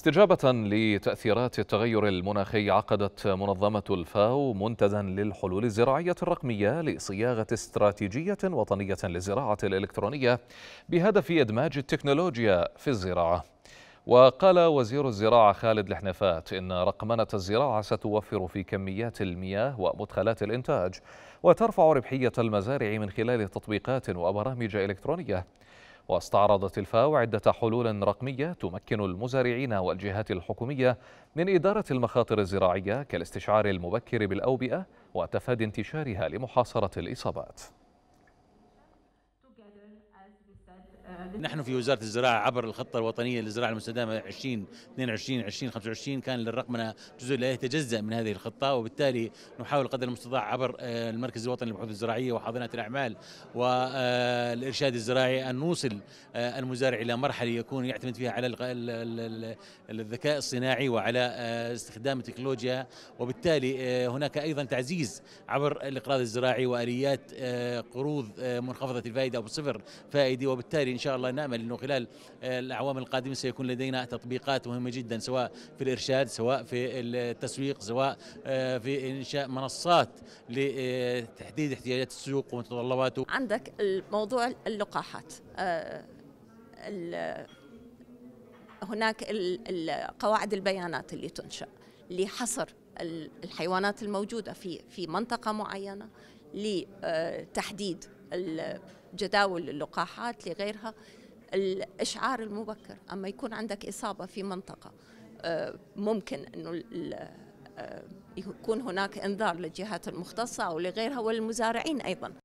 استجابة لتأثيرات التغير المناخي عقدت منظمة الفاو منتزا للحلول الزراعية الرقمية لصياغة استراتيجية وطنية للزراعة الإلكترونية بهدف إدماج التكنولوجيا في الزراعة وقال وزير الزراعة خالد الحنفات إن رقمنة الزراعة ستوفر في كميات المياه ومدخلات الإنتاج وترفع ربحية المزارع من خلال تطبيقات وبرامج إلكترونية واستعرضت الفاو عدة حلول رقمية تمكن المزارعين والجهات الحكومية من إدارة المخاطر الزراعية كالاستشعار المبكر بالأوبئة وتفادي انتشارها لمحاصرة الإصابات Uh, نحن في وزارة الزراعة عبر الخطة الوطنية للزراعة المستدامة 2022 2025 كان للرقمنة جزء لا يتجزأ من هذه الخطة وبالتالي نحاول قدر المستطاع عبر آه، المركز الوطني للبحوث الزراعية وحاضنات الأعمال والإرشاد آه، الزراعي أن نوصل آه، المزارع إلى مرحلة يكون يعتمد فيها على الذكاء الصناعي وعلى استخدام التكنولوجيا وبالتالي هناك أيضا تعزيز عبر الإقراض الزراعي وآليات قروض منخفضة الفائدة أو صفر فائده وبالتالي إن شاء الله نأمل أنه خلال آه، الأعوام القادمة سيكون لدينا تطبيقات مهمة جدا سواء في الإرشاد سواء في التسويق سواء آه، في إنشاء منصات لتحديد آه، احتياجات السوق ومتطلباته عندك موضوع اللقاحات هناك قواعد البيانات اللي تنشأ لحصر الحيوانات الموجودة في في منطقة معينة لتحديد الجداول اللقاحات لغيرها الاشعار المبكر اما يكون عندك اصابه في منطقه آه، ممكن انه آه، يكون هناك انذار للجهات المختصه او لغيرها وللمزارعين ايضا